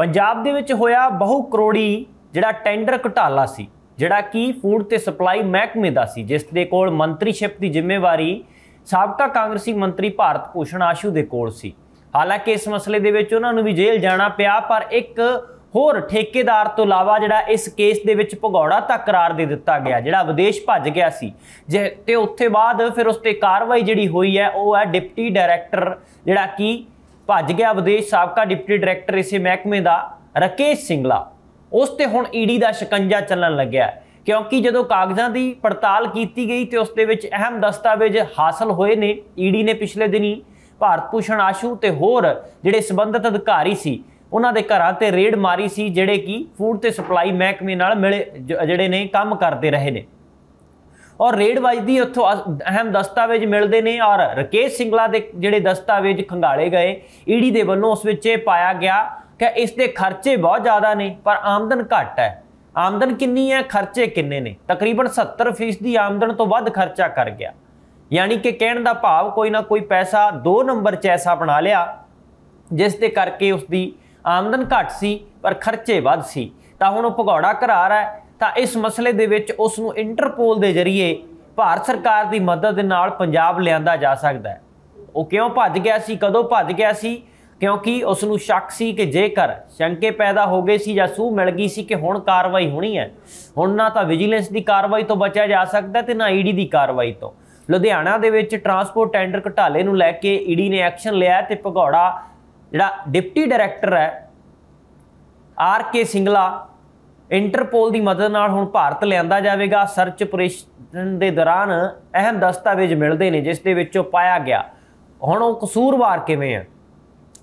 ਪੰਜਾਬ ਦੇ ਵਿੱਚ ਹੋਇਆ ਬਹੁ ਕਰੋੜੀ ਜਿਹੜਾ ਟੈਂਡਰ ਘਟਾਲਾ ਸੀ ਜਿਹੜਾ ਕੀ ਫੂਡ ਤੇ ਸਪਲਾਈ ਮਹਿਕਮੇ ਦਾ ਸੀ ਜਿਸ ਦੇ ਕੋਲ ਮੰਤਰੀਸ਼ਿਪ ਦੀ ਜ਼ਿੰਮੇਵਾਰੀ ਸਾਬਕਾ ਕਾਂਗਰਸੀ ਮੰਤਰੀ ਭਾਰਤ ਪੋਸ਼ਣ ਆਸ਼ੂ ਦੇ ਕੋਲ ਸੀ ਹਾਲਾਂਕਿ ਇਸ ਮਸਲੇ ਦੇ ਵਿੱਚ ਉਹਨਾਂ ਨੂੰ ਵੀ ਜੇਲ੍ਹ ਜਾਣਾ ਪਿਆ ਪਰ ਇੱਕ ਹੋਰ ਠੇਕੇਦਾਰ ਤੋਂ ਇਲਾਵਾ ਜਿਹੜਾ ਇਸ ਕੇਸ ਦੇ ਵਿੱਚ ਭਗੌੜਾ ਤਾਂ ਕਰਾਰ ਦੇ ਦਿੱਤਾ ਗਿਆ ਜਿਹੜਾ ਵਿਦੇਸ਼ ਭੱਜ ਗਿਆ ਸੀ ਤੇ ਉੱਥੇ ਬਾਅਦ ਫਿਰ ਉਸ ਤੇ ਕਾਰਵਾਈ ਜਿਹੜੀ ਹੋਈ ਹੈ ਉਹ ਹੈ ਡਿਪਟੀ ਡਾਇਰੈਕਟਰ ਜਿਹੜਾ ਕੀ ਭੱਜ ਗਿਆ ਵਿਦੇਸ਼ ਸਾਬਕਾ ਡਿਪਟੀ ਡਾਇਰੈਕਟਰ ਇਸੇ ਮਹਿਕਮੇ ਦਾ ਰਕੇਸ਼ ਸਿੰਗਲਾ ਉਸ ਤੇ ਹੁਣ ਈਡੀ ਦਾ ਸ਼ਿਕੰਜਾ ਚੱਲਣ ਲੱਗਿਆ ਕਿਉਂਕਿ ਜਦੋਂ ਕਾਗਜ਼ਾਂ ਦੀ ਪੜਤਾਲ ਕੀਤੀ ਗਈ ਤੇ ਉਸ ਦੇ ਵਿੱਚ ਅਹਿਮ ਦਸਤਾਵੇਜ਼ ਹਾਸਲ ਹੋਏ ਨੇ ਈਡੀ ਨੇ ਪਿਛਲੇ ਦਿਨੀ ਭਾਰਤ ਪੂਸ਼ਣ ਆਸ਼ੂ ਤੇ ਹੋਰ ਜਿਹੜੇ ਸਬੰਧਤ ਅਧਿਕਾਰੀ ਸੀ ਉਹਨਾਂ ਦੇ ਘਰਾਂ ਤੇ ਰੇਡ ਮਾਰੀ ਸੀ ਜਿਹੜੇ ਕਿ ਫੂਡ ਤੇ ਸਪਲਾਈ ਮਹਿਕਮੇ ਨਾਲ ਮਿਲੇ ਜਿਹੜੇ ਨੇ ਕੰਮ ਕਰਦੇ ਰਹੇ ਨੇ ਔਰ ਰੇਡ ਵਜਦੀ ਉੱਥੋਂ ਅਹਿਮ ਦਸਤਾਵੇਜ਼ ਮਿਲਦੇ ਨੇ ਔਰ ਰਕੇਸ਼ ਸਿੰਗਲਾ ਦੇ ਜਿਹੜੇ ਦਸਤਾਵੇਜ਼ ਖੰਗਾਲੇ ਗਏ ਈਡੀ ਦੇ ਵੱਲੋਂ ਉਸ ਵਿੱਚ ਪਾਇਆ ਗਿਆ ਕਿ ਇਸ ਦੇ ਖਰਚੇ ਬਹੁਤ ਜ਼ਿਆਦਾ ਨੇ ਪਰ ਆਮਦਨ ਘੱਟ ਹੈ ਆਮਦਨ ਕਿੰਨੀ ਹੈ ਖਰਚੇ ਕਿੰਨੇ ਨੇ ਤਕਰੀਬਨ 70% ਦੀ ਆਮਦਨ ਤੋਂ ਵੱਧ ਖਰਚਾ ਕਰ ਗਿਆ ਯਾਨੀ ਕਿ ਕਹਿਣ ਦਾ ਭਾਵ ਕੋਈ ਨਾ ਕੋਈ ਪੈਸਾ ਦੋ ਨੰਬਰ ਚ ਐਸਾ ਬਣਾ ਲਿਆ ਜਿਸ ਦੇ ਕਰਕੇ ਉਸ ਦੀ ਆਮਦਨ ਘੱਟ ਸੀ ਪਰ ਖਰਚੇ ਵੱਧ ਸੀ ਤਾਂ ਹੁਣ ਉਹ ਭਗੌੜਾ ਕਰਾ ਰਿਹਾ ਤਾਂ ਇਸ ਮਸਲੇ ਦੇ ਵਿੱਚ ਉਸ ਨੂੰ ਇੰਟਰਪੋਲ ਦੇ ਜ਼ਰੀਏ ਭਾਰਤ ਸਰਕਾਰ ਦੀ ਮਦਦ ਦੇ ਨਾਲ ਪੰਜਾਬ ਲਿਆਂਦਾ ਜਾ ਸਕਦਾ ਹੈ ਉਹ ਕਿਉਂ ਭੱਜ ਗਿਆ ਸੀ ਕਦੋਂ ਭੱਜ ਗਿਆ ਸੀ ਕਿਉਂਕਿ ਉਸ ਨੂੰ ਸ਼ੱਕ ਸੀ ਕਿ ਜੇਕਰ ਸ਼ੰਕੇ ਪੈਦਾ ਹੋ ਗਏ ਸੀ ਜਾਂ ਸੂਹ ਮਿਲ ਗਈ ਸੀ ਕਿ ਹੁਣ ਕਾਰਵਾਈ ਹੋਣੀ ਹੈ ਹੁਣ ਨਾ ਤਾਂ ਵਿਜੀਲੈਂਸ ਦੀ ਕਾਰਵਾਈ ਤੋਂ ਬਚਿਆ ਜਾ ਸਕਦਾ ਤੇ ਨਾ ਈਡੀ ਦੀ ਕਾਰਵਾਈ ਤੋਂ ਲੁਧਿਆਣਾ ਦੇ ਵਿੱਚ ਟਰਾਂਸਪੋਰਟ ਟੈਂਡਰ ਘਟਾਲੇ ਨੂੰ ਲੈ ਕੇ ਈਡੀ ਨੇ ਐਕਸ਼ਨ ਲਿਆ ਤੇ ਭਗੌੜਾ ਜਿਹੜਾ ਡਿਪਟੀ ਡਾਇਰੈਕਟਰ ਹੈ ਆਰ ਕੇ ਸਿੰਗਲਾ ਇੰਟਰਪੋਲ ਦੀ ਮਦਦ ਨਾਲ ਹੁਣ ਭਾਰਤ ਲਿਆਂਦਾ ਜਾਵੇਗਾ ਸਰਚ ਆਪਰੇਸ਼ਨ ਦੇ ਦੌਰਾਨ ਅਹਿਮ ਦਸਤਾਵੇਜ਼ ਮਿਲਦੇ ਨੇ ਜਿਸ ਦੇ ਵਿੱਚੋਂ ਪਾਇਆ ਗਿਆ ਹੁਣ ਉਹ ਕਸੂਰਵਾਰ ਕਿਵੇਂ ਆ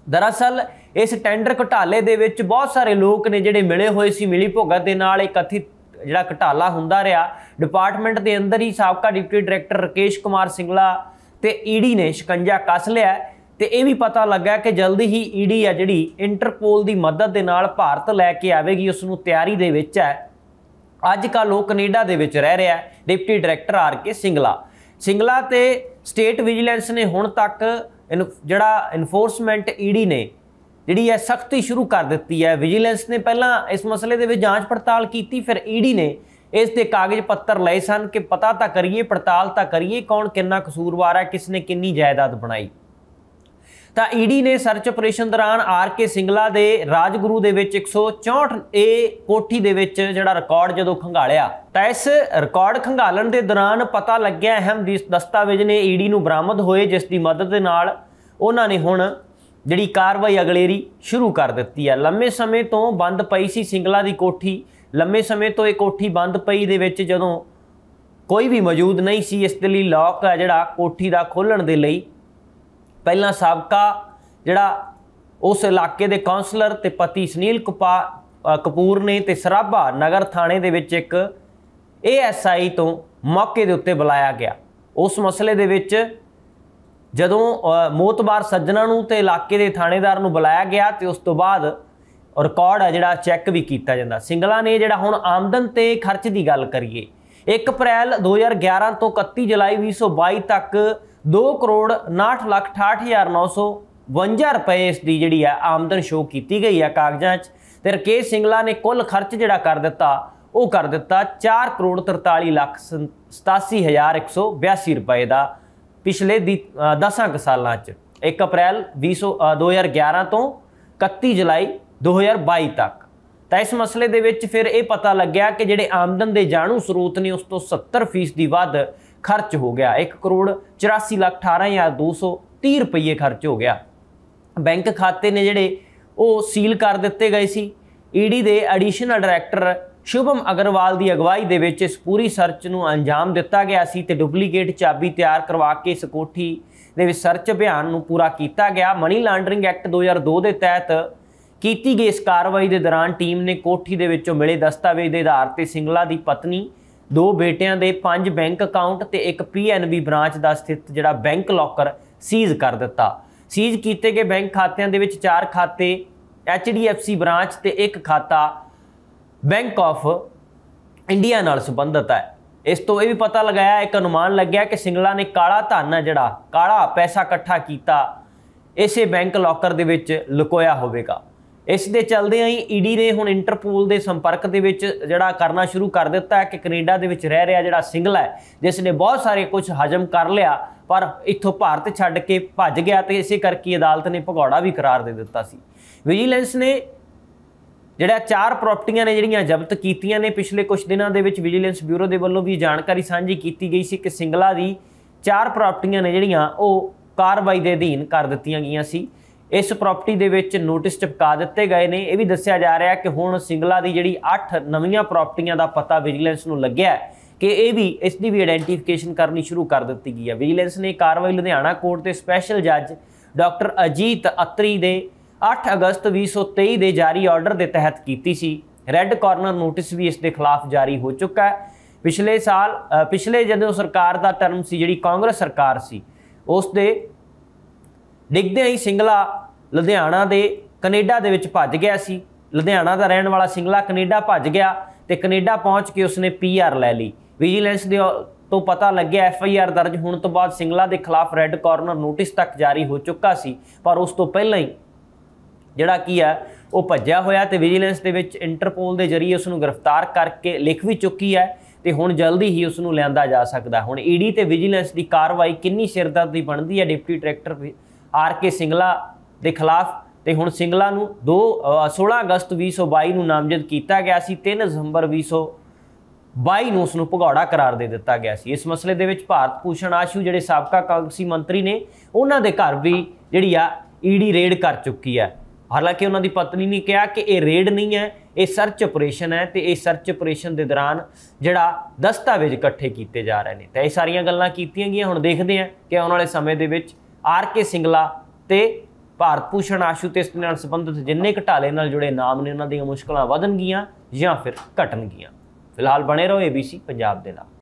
ਦਰਅਸਲ ਇਸ ਟੈਂਡਰ ਘਟਾਲੇ ਦੇ ਵਿੱਚ ਬਹੁਤ ਸਾਰੇ ਲੋਕ ਨੇ ਜਿਹੜੇ ਮਿਲੇ ਹੋਏ ਸੀ ਮਿਲੀ ਭੋਗਤ ਦੇ ਨਾਲ ਇੱਕ ਅਥੀ ਜਿਹੜਾ ਘਟਾਲਾ ਹੁੰਦਾ ਰਿਹਾ ਡਿਪਾਰਟਮੈਂਟ ਦੇ ਅੰਦਰ ਹੀ ਸਾਬਕਾ ਡਿਪਟੀ ਡਾਇਰੈਕਟਰ ਰਕੇਸ਼ ਕੁਮਾਰ ਸਿੰਘਲਾ ਤੇ ਈਡੀ ਨੇ ਸ਼ਿਕੰਜਾ ਕੱਸ ਲਿਆ ਤੇ ਇਹ ਵੀ ਪਤਾ ਲੱਗਾ ਕਿ ਜਲਦੀ ਹੀ ਈਡੀ ਆ ਜਿਹੜੀ ਇੰਟਰਪੋਲ ਦੀ ਮਦਦ ਦੇ ਨਾਲ ਭਾਰਤ ਲੈ ਕੇ ਆਵੇਗੀ ਉਸ ਨੂੰ ਤਿਆਰੀ ਦੇ ਵਿੱਚ ਹੈ ਅੱਜ ਕੱਲ ਉਹ ਕੈਨੇਡਾ ਦੇ ਵਿੱਚ ਰਹਿ ਰਿਹਾ deputy director R K Singla Singla ਤੇ ਸਟੇਟ ਵਿਜੀਲੈਂਸ ਨੇ ਹੁਣ ਤੱਕ ਜਿਹੜਾ ਇਨਫੋਰਸਮੈਂਟ ਈਡੀ ਨੇ ਜਿਹੜੀ ਹੈ ਸਖਤੀ ਸ਼ੁਰੂ ਕਰ ਦਿੱਤੀ ਹੈ ਵਿਜੀਲੈਂਸ ਨੇ ਪਹਿਲਾਂ ਇਸ ਮਸਲੇ ਦੇ ਵਿੱਚ ਜਾਂਚ ਪੜਤਾਲ ਕੀਤੀ ਫਿਰ ਈਡੀ ਨੇ ਇਸ ਦੇ ਕਾਗਜ਼ ਪੱਤਰ ਲਏ ਸਨ ਕਿ ਪਤਾ ਤਾਂ ਕਰੀਏ ਪੜਤਾਲ ਤਾਂ ਕਰੀਏ ਕੌਣ ਕਿੰਨਾ ਕਸੂਰਵਾਰ ਹੈ ਕਿਸ ਨੇ ਕਿੰਨੀ ਜਾਇਦਾਦ ਬਣਾਈ ਤਾਂ ਈਡੀ ਨੇ ਸਰਚ ਆਪਰੇਸ਼ਨ ਦੌਰਾਨ ਆਰ ਕੇ ਸਿੰਗਲਾ ਦੇ ਰਾਜਗੁਰੂ ਦੇ ਵਿੱਚ 164 ਏ ਕੋਠੀ ਦੇ ਵਿੱਚ ਜਿਹੜਾ ਰਿਕਾਰਡ ਜਦੋਂ ਖੰਗਾਲਿਆ ਤਾਂ ਇਸ ਰਿਕਾਰਡ ਖੰਗਾਲਣ ਦੇ ਦੌਰਾਨ ਪਤਾ ਲੱਗਿਆ ਅਹਿਮ ਦਸਤਾਵੇਜ਼ ਨੇ ਈਡੀ ਨੂੰ ਬਰਾਮਦ ਹੋਏ ਜਿਸ ਦੀ ਮਦਦ ਦੇ ਨਾਲ ਉਹਨਾਂ ਨੇ ਹੁਣ ਜਿਹੜੀ ਕਾਰਵਾਈ ਅਗਲੇਰੀ ਸ਼ੁਰੂ ਕਰ ਦਿੱਤੀ ਹੈ ਲੰਮੇ ਸਮੇਂ ਤੋਂ ਬੰਦ ਪਈ ਸੀ ਸਿੰਗਲਾ ਦੀ ਕੋਠੀ ਲੰਮੇ ਸਮੇਂ ਤੋਂ ਇਹ ਕੋਠੀ ਬੰਦ ਪਈ ਦੇ ਵਿੱਚ ਜਦੋਂ ਕੋਈ ਵੀ ਮੌਜੂਦ ਨਹੀਂ ਸੀ ਇਸ ਦੇ ਲਈ ਲੋਕ ਹੈ ਜਿਹੜਾ ਕੋਠੀ ਦਾ ਖੋਲਣ ਦੇ ਲਈ ਪਹਿਲਾਂ ਸਾਬਕਾ ਜਿਹੜਾ ਉਸ ਇਲਾਕੇ ਦੇ ਕਾਉਂਸਲਰ ਤੇ ਪਤੀ ਸੁਨੀਲ ਕੁਪਾ ਕਪੂਰ ਨੇ ਤੇ ਸਰਾਭਾ ਨਗਰ ਥਾਣੇ ਦੇ ਵਿੱਚ ਇੱਕ ਏਐਸਆਈ ਤੋਂ ਮੌਕੇ ਦੇ ਉੱਤੇ ਬੁਲਾਇਆ ਗਿਆ ਉਸ ਮਸਲੇ ਦੇ ਵਿੱਚ ਜਦੋਂ ਮੋਤਬਾਰ ਸੱਜਣਾ ਨੂੰ ਤੇ ਇਲਾਕੇ ਦੇ ਥਾਣੇਦਾਰ ਨੂੰ ਬੁਲਾਇਆ ਗਿਆ ਤੇ ਉਸ ਤੋਂ ਬਾਅਦ ਰਿਕਾਰਡ ਆ ਜਿਹੜਾ ਚੈੱਕ ਵੀ ਕੀਤਾ ਜਾਂਦਾ ਸਿੰਗਲਾ ਨੇ ਜਿਹੜਾ ਹੁਣ ਆਮਦਨ ਤੇ ਖਰਚ ਦੀ ਗੱਲ ਕਰੀਏ 1 ਅਪ੍ਰੈਲ 2011 ਤੋਂ 31 ਜੁਲਾਈ 2022 ਤੱਕ 2 ਕਰੋੜ 59 ਲੱਖ 68952 ਰੁਪਏ ਇਸ ਦੀ ਜਿਹੜੀ ਆ ਆਮਦਨ ਸ਼ੋਅ ਕੀਤੀ ਗਈ ਹੈ ਕਾਗਜ਼ਾਂ 'ਚ ਤੇ ਰਕੇਸ਼ ਸਿੰਘਲਾ ਨੇ ਕੁੱਲ ਖਰਚ ਜਿਹੜਾ ਕਰ ਦਿੱਤਾ ਉਹ ਕਰ ਦਿੱਤਾ 4 ਕਰੋੜ 43 ਲੱਖ 87182 ਰੁਪਏ ਦਾ ਪਿਛਲੇ 10 ਸਾਲਾਂ 'ਚ 1 ਅਪ੍ਰੈਲ 2011 ਤੋਂ 31 ਜੁਲਾਈ 2022 ਤੱਕ ਤਾਂ ਇਸ ਮਸਲੇ ਦੇ ਵਿੱਚ ਫਿਰ ਇਹ ਪਤਾ ਲੱਗਿਆ ਕਿ ਜਿਹੜੇ ਆਮਦਨ ਦੇ ਜਾਣੂ ਸਰੋਤ ਨੇ ਉਸ ਤੋਂ 70% ਦੀ ਵੱਧ ਖਰਚ ਹੋ ਗਿਆ 1 ਕਰੋੜ 84 ਲੱਖ 18230 ਰੁਪਏ ਖਰਚ ਹੋ ਗਿਆ ਬੈਂਕ ਖਾਤੇ ਨੇ ਜਿਹੜੇ ਉਹ ਸੀਲ ਕਰ ਦਿੱਤੇ ਗਏ ਸੀ ਈਡੀ e ਦੇ ਐਡੀਸ਼ਨਲ ਡਾਇਰੈਕਟਰ ਸ਼ੁਭਮ ਅਗਰਵਾਲ ਦੀ ਅਗਵਾਈ ਦੇ ਵਿੱਚ ਇਸ ਪੂਰੀ ਸਰਚ ਨੂੰ ਅੰਜਾਮ ਦਿੱਤਾ ਗਿਆ ਸੀ ਤੇ ਡੁਪਲੀਕੇਟ ਚਾਬੀ ਤਿਆਰ ਕਰਵਾ ਕੇ ਇਸ ਕੋਠੀ ਦੇ ਵਿੱਚ ਸਰਚ ਅਭਿਆਨ ਨੂੰ ਪੂਰਾ ਕੀਤਾ ਗਿਆ ਮਨੀ ਲਾਂਡਰਿੰਗ ਐਕਟ 2002 ਦੇ ਤਹਿਤ ਕੀਤੀ ਗਈ ਇਸ ਕਾਰਵਾਈ ਦੇ ਦੌਰਾਨ ਟੀਮ ਨੇ ਕੋਠੀ ਦੇ ਵਿੱਚੋਂ ਮਿਲੇ ਦਸਤਾਵੇਜ਼ ਦੇ ਆਧਾਰ ਤੇ ਸਿੰਗਲਾ ਦੀ ਪਤਨੀ ਦੋ ਬੇਟਿਆਂ ਦੇ ਪੰਜ ਬੈਂਕ ਅਕਾਊਂਟ ਤੇ ਇੱਕ ਪੀਐਨਬੀ ਬ੍ਰਾਂਚ ਦਾ ਸਥਿਤ ਜਿਹੜਾ ਬੈਂਕ ਲੋਕਰ ਸੀਜ਼ ਕਰ ਦਿੱਤਾ ਸੀਜ਼ ਕੀਤੇ ਗਏ ਬੈਂਕ ਖਾਤਿਆਂ ਦੇ ਵਿੱਚ ਚਾਰ ਖਾਤੇ HDFC ਬ੍ਰਾਂਚ ਤੇ ਇੱਕ ਖਾਤਾ ਬੈਂਕ ਆਫ ਇੰਡੀਆ ਨਾਲ ਸੰਬੰਧਿਤ ਹੈ ਇਸ ਤੋਂ ਇਹ ਵੀ ਪਤਾ ਲਗਾਇਆ ਇੱਕ ਅਨੁਮਾਨ ਲੱਗਿਆ ਕਿ ਸਿੰਗਲਾ ਨੇ ਕਾਲਾ ਧਨ ਜਿਹੜਾ ਕਾਲਾ ਪੈਸਾ ਇਕੱਠਾ ਕੀਤਾ ਇਸੇ ਬੈਂਕ ਲੋਕਰ ਦੇ ਵਿੱਚ ਲੁਕੋਇਆ ਹੋਵੇਗਾ ਇਸ ਦੇ ਚਲਦੇ ਆਈ ਈਡੀ ਨੇ ਹੁਣ ਇੰਟਰਪੋਲ ਦੇ ਸੰਪਰਕ ਦੇ ਵਿੱਚ ਜਿਹੜਾ ਕਰਨਾ ਸ਼ੁਰੂ ਕਰ ਦਿੱਤਾ ਹੈ ਕਿ ਕੈਨੇਡਾ ਦੇ ਵਿੱਚ ਰਹਿ ਰਿਹਾ ਜਿਹੜਾ ਸਿੰਗਲਾ ਹੈ ਜਿਸ ਨੇ ਬਹੁਤ ਸਾਰੇ ਕੁਝ ਹਜਮ ਕਰ ਲਿਆ ਪਰ ਇੱਥੋਂ ਭਾਰਤ ਛੱਡ ਕੇ ਭੱਜ ਗਿਆ ਤੇ ਇਸੇ ਕਰਕੇ ਅਦਾਲਤ ਨੇ ਭਗੌੜਾ ਵੀ ਕਰਾਰ ਦੇ ਦਿੱਤਾ ਸੀ ਵਿਜੀਲੈਂਸ ਨੇ ਜਿਹੜਾ ਚਾਰ ਪ੍ਰਾਪਰਟੀਆਂ ਨੇ ਜਿਹੜੀਆਂ ਜ਼ਬਤ ਕੀਤੀਆਂ ਨੇ ਪਿਛਲੇ ਕੁਝ ਦਿਨਾਂ ਦੇ ਵਿੱਚ ਵਿਜੀਲੈਂਸ ਬਿਊਰੋ ਦੇ ਵੱਲੋਂ ਵੀ ਜਾਣਕਾਰੀ ਸਾਂਝੀ ਕੀਤੀ ਗਈ ਸੀ ਕਿ ਸਿੰਗਲਾ ਦੀ ਚਾਰ ਪ੍ਰਾਪਰਟੀਆਂ ਨੇ ਜਿਹੜੀਆਂ ਉਹ ਕਾਰਵਾਈ ਦੇ ਅਧੀਨ ਕਰ ਦਿੱਤੀਆਂ ਗਈਆਂ ਸੀ ਇਸ ਪ੍ਰਾਪਰਟੀ ਦੇ ਵਿੱਚ ਨੋਟਿਸ ਚਿਪਕਾ ਦਿੱਤੇ ਗਏ ਨੇ ਇਹ ਵੀ ਦੱਸਿਆ ਜਾ ਰਿਹਾ ਕਿ ਹੁਣ ਸਿੰਗਲਾ ਦੀ ਜਿਹੜੀ 8 ਨਵੀਆਂ ਪ੍ਰਾਪਰਟੀਆਂ ਦਾ ਪਤਾ ਵਿਜੀਲੈਂਸ ਨੂੰ ਲੱਗਿਆ ਕਿ ਇਹ ਵੀ ਇਸ ਦੀ ਵੀ ਆਇਡੈਂਟੀਫਿਕੇਸ਼ਨ ਕਰਨੀ ਸ਼ੁਰੂ ਕਰ ਦਿੱਤੀ ਗਈ ਹੈ ਵਿਜੀਲੈਂਸ ਨੇ ਕਾਰਵਾਈ ਲੁਧਿਆਣਾ ਕੋਰਟ ਦੇ ਸਪੈਸ਼ਲ ਜੱਜ ਡਾਕਟਰ ਅਜੀਤ ਅਤਰੀ ਦੇ 8 ਅਗਸਤ 2023 ਦੇ ਜਾਰੀ ਆਰਡਰ ਦੇ ਤਹਿਤ ਕੀਤੀ ਸੀ ਰੈੱਡ ਕਾਰਨਰ ਨੋਟਿਸ ਵੀ ਇਸ ਦੇ ਖਿਲਾਫ ਜਾਰੀ ਹੋ ਚੁੱਕਾ ਹੈ ਪਿਛਲੇ ਸਾਲ ਪਿਛਲੇ ਜਦੋਂ ਸਰਕਾਰ ਦਾ ਟਰਮ ਸੀ ਜਿਹੜੀ ਕਾਂਗਰਸ ਸਰਕਾਰ ਸੀ ਉਸ ਦੇ ਡਿੱਗਦੇ ਹੀ ਸਿੰਗਲਾ ਲੁਧਿਆਣਾ ਦੇ ਕੈਨੇਡਾ ਦੇ ਵਿੱਚ ਭੱਜ ਗਿਆ ਸੀ ਲੁਧਿਆਣਾ ਦਾ ਰਹਿਣ ਵਾਲਾ ਸਿੰਗਲਾ ਕੈਨੇਡਾ ਭੱਜ ਗਿਆ ਤੇ ਕੈਨੇਡਾ ਪਹੁੰਚ ਕੇ ਉਸਨੇ ਪੀਆਰ ਲੈ ਲਈ ਵਿਜੀਲੈਂਸ ਦੇ ਤੋਂ ਪਤਾ ਲੱਗਿਆ ਐਫ ਆਈ ਆਰ ਦਰਜ ਹੋਣ ਤੋਂ ਬਾਅਦ ਸਿੰਗਲਾ ਦੇ ਖਿਲਾਫ ਰੈੱਡ ਕਾਰਨਰ ਨੋਟਿਸ ਤੱਕ ਜਾਰੀ ਹੋ ਚੁੱਕਾ ਸੀ ਪਰ ਉਸ ਤੋਂ ਪਹਿਲਾਂ ਹੀ ਜਿਹੜਾ ਕੀ ਆ ਉਹ ਭੱਜਿਆ ਹੋਇਆ ਤੇ ਵਿਜੀਲੈਂਸ ਦੇ ਵਿੱਚ ਇੰਟਰਪੋਲ ਦੇ ਜ਼ਰੀਏ ਉਸ ਨੂੰ ਗ੍ਰਿਫਤਾਰ ਕਰਕੇ ਲਿਖ ਵੀ ਚੁੱਕੀ ਹੈ ਤੇ ਹੁਣ ਜਲਦੀ ਹੀ ਉਸ ਨੂੰ ਲਿਆਂਦਾ ਜਾ ਸਕਦਾ ਹੁਣ ਈਡੀ ਤੇ ਵਿਜੀਲੈਂਸ ਦੀ ਕਾਰਵਾਈ ਕਿੰਨੀ ਸਿਰਦਰਦ ਦੀ ਬਣਦੀ ਹੈ deputy director R K Singla ਦੇ ਖਿਲਾਫ ਤੇ ਹੁਣ ਸਿੰਗਲਾ ਨੂੰ 2 16 ਅਗਸਤ 2022 ਨੂੰ ਨਾਮਜ਼ਦ ਕੀਤਾ ਗਿਆ ਸੀ 3 ਦਸੰਬਰ 2022 ਨੂੰ ਉਸ ਨੂੰ ਭਗੌੜਾ ਕਰਾਰ ਦੇ ਦਿੱਤਾ ਗਿਆ ਸੀ ਇਸ ਮਸਲੇ ਦੇ ਵਿੱਚ ਭਾਰਤ ਪੂਸ਼ਣ ਆਸ਼ੂ ਜਿਹੜੇ ਸਾਬਕਾ ਕਾਂਗਰਸੀ ਮੰਤਰੀ ਨੇ ਉਹਨਾਂ ਦੇ ਘਰ ਵੀ ਜਿਹੜੀ ਆ ਈਡੀ e ਰੇਡ ਕਰ ਚੁੱਕੀ ਹੈ ਹਾਲਾਂਕਿ ਉਹਨਾਂ ਦੀ ਪਤਨੀ ਨੇ ਕਿਹਾ ਕਿ ਇਹ ਰੇਡ ਨਹੀਂ ਹੈ ਇਹ ਸਰਚ ਆਪਰੇਸ਼ਨ ਹੈ ਤੇ ਇਹ ਸਰਚ ਆਪਰੇਸ਼ਨ ਦੇ ਦੌਰਾਨ ਜਿਹੜਾ ਦਸਤਾਵੇਜ਼ ਇਕੱਠੇ ਕੀਤੇ ਜਾ ਰਹੇ ਨੇ ਤਾਂ ਇਹ ਸਾਰੀਆਂ ਗੱਲਾਂ ਕੀਤੀਆਂ ਗਈਆਂ ਹੁਣ ਦੇਖਦੇ ਹਾਂ ਕਿ ਆਉਣ ਵਾਲੇ ਸਮੇਂ ਦੇ ਵਿੱਚ ਆਰ ਕੇ ਸਿੰਗਲਾ ਤੇ ਭਾਰਤ ਪੂਸ਼ਣ ਆਸ਼ੂ ਤੇ ਇਸ ਨਾਲ ਸੰਬੰਧਿਤ ਜਿੰਨੇ ਘਟਾਲੇ ਨਾਲ ਜੁੜੇ ਨਾਮ ਨੇ ਉਹਨਾਂ ਦੀਆਂ ਮੁਸ਼ਕਲਾਂ ਵਧਣਗੀਆਂ ਜਾਂ ਫਿਰ ਘਟਣਗੀਆਂ ਫਿਲਹਾਲ ਬਣੇ ਰਹੋ ABC ਪੰਜਾਬ ਦੇ ਨਾਲ